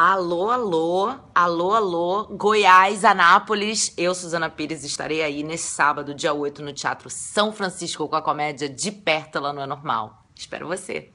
Alô, alô, alô, alô, Goiás, Anápolis. Eu, Suzana Pires, estarei aí nesse sábado, dia 8, no Teatro São Francisco, com a comédia De lá Não é Normal. Espero você.